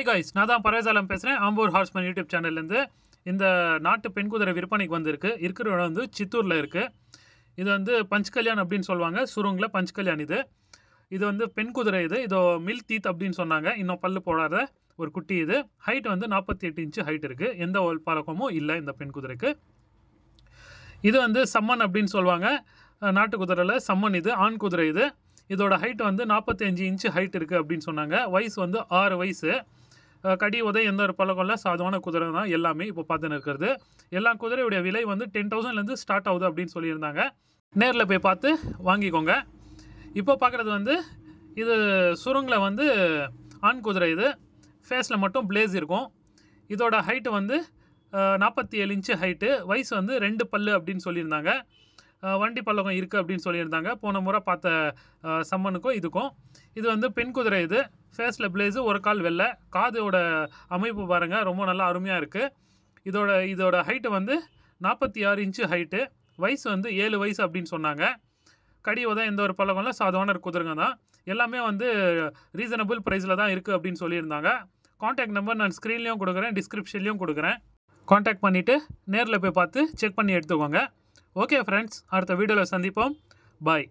hi guys நான் தான் பரேசாலம் பேசுகிறேன் ஆம்பூர் ஹார்ஸ்மன் யூடியூப் சேனல்லேருந்து இந்த நாட்டு பெண் குதிரை விற்பனைக்கு வந்திருக்கு இருக்கிற இடம் வந்து சித்தூரில் இருக்குது இது வந்து பஞ்ச் கல்யாண் அப்படின்னு சொல்லுவாங்க சுருங்கில் பஞ்ச் கல்யாண் இது இது வந்து பெண் குதிரை இது இதோ மில் தீத் அப்படின்னு சொன்னாங்க இன்னும் பல்லு போடாத ஒரு குட்டி இது ஹைட் வந்து நாற்பத்தி எட்டு இன்ச்சு ஹைட் இருக்குது எந்த ஒல் பழக்கமும் இல்லை இந்த பெண் குதிரைக்கு இது வந்து சம்மன் அப்படின்னு சொல்லுவாங்க நாட்டு குதிரையில் சம்மன் இது ஆண் குதிரை இது இதோட ஹைட் வந்து நாற்பத்தஞ்சு இன்ச்சு ஹைட் இருக்குது அப்படின்னு சொன்னாங்க வயசு வந்து ஆறு வயசு கடி உதயம் எந்த ஒரு பழக்கம் இல்லை சாதமான குதிரை தான் எல்லாமே இப்போ பார்த்துன்னு இருக்கிறது எல்லா குதிரையுடைய விலை வந்து டென் தௌசண்ட்லேருந்து ஸ்டார்ட் ஆகுது அப்படின்னு சொல்லியிருந்தாங்க நேரில் போய் பார்த்து வாங்கிக்கோங்க இப்போ பார்க்குறது வந்து இது சுருங்கில் வந்து ஆண் குதிரை இது ஃபேஸில் மட்டும் பிளேஸ் இருக்கும் இதோட ஹைட்டு வந்து நாற்பத்தி ஏழு இன்ச்சு ஹைட்டு வயசு வந்து ரெண்டு பல் அப்படின்னு சொல்லியிருந்தாங்க வண்டி பல்லகம் இருக்குது அப்படின்னு சொல்லியிருந்தாங்க போன முறை பார்த்த சம்மனுக்கும் இதுக்கும் இது வந்து பெண் குதிரை இது ஃபேஸில் பிளேஸு ஒரு கால் வெள்ளை காதோட அமைப்பு பாருங்கள் ரொம்ப நல்லா அருமையாக இருக்குது இதோட இதோட ஹைட்டு வந்து நாற்பத்தி ஆறு இன்ச்சு ஹைட்டு வயசு வந்து ஏழு வயசு அப்படின்னு சொன்னாங்க கடிவு தான் எந்த ஒரு பழகம்லாம் சாதாரண குதிரைங்க தான் எல்லாமே வந்து ரீசனபிள் ப்ரைஸில் தான் இருக்குது அப்படின்னு சொல்லியிருந்தாங்க காண்டாக்ட் நம்பர் நான் ஸ்க்ரீன்லேயும் கொடுக்குறேன் டிஸ்கிரிப்ஷன்லேயும் கொடுக்குறேன் காண்டாக்ட் பண்ணிவிட்டு நேரில் போய் பார்த்து செக் பண்ணி எடுத்துக்கோங்க ஓகே ஃப்ரெண்ட்ஸ் அடுத்த வீடியோவில் சந்திப்போம் பாய்